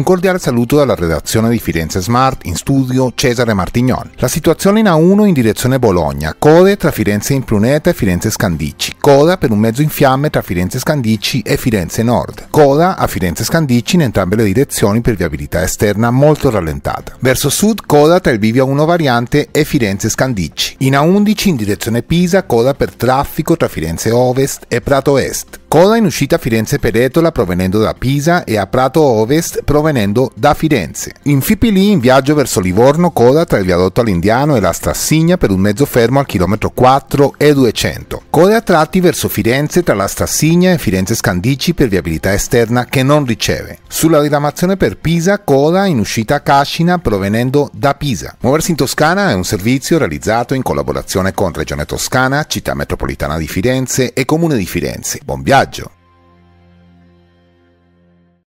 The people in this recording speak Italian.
Un cordiale saluto dalla redazione di Firenze Smart, in studio Cesare Martignon. La situazione in A1 in direzione Bologna, code tra Firenze Impruneta e Firenze Scandicci, coda per un mezzo in fiamme tra Firenze Scandicci e Firenze Nord, coda a Firenze Scandicci in entrambe le direzioni per viabilità esterna molto rallentata. Verso sud, coda tra il Bivio 1 variante e Firenze Scandicci. In A11 in direzione Pisa, coda per traffico tra Firenze Ovest e Prato Est. Coda in uscita Firenze Peretola provenendo da Pisa e a Prato Ovest provenendo provenendo da Firenze. In Fipili in viaggio verso Livorno coda tra il viadotto all'Indiano e la Strassigna per un mezzo fermo al chilometro 4 e 200. Code a tratti verso Firenze tra la Strassigna e Firenze Scandici per viabilità esterna che non riceve. Sulla diramazione per Pisa coda in uscita a Cascina provenendo da Pisa. Muoversi in Toscana è un servizio realizzato in collaborazione con Regione Toscana, Città Metropolitana di Firenze e Comune di Firenze. Buon viaggio!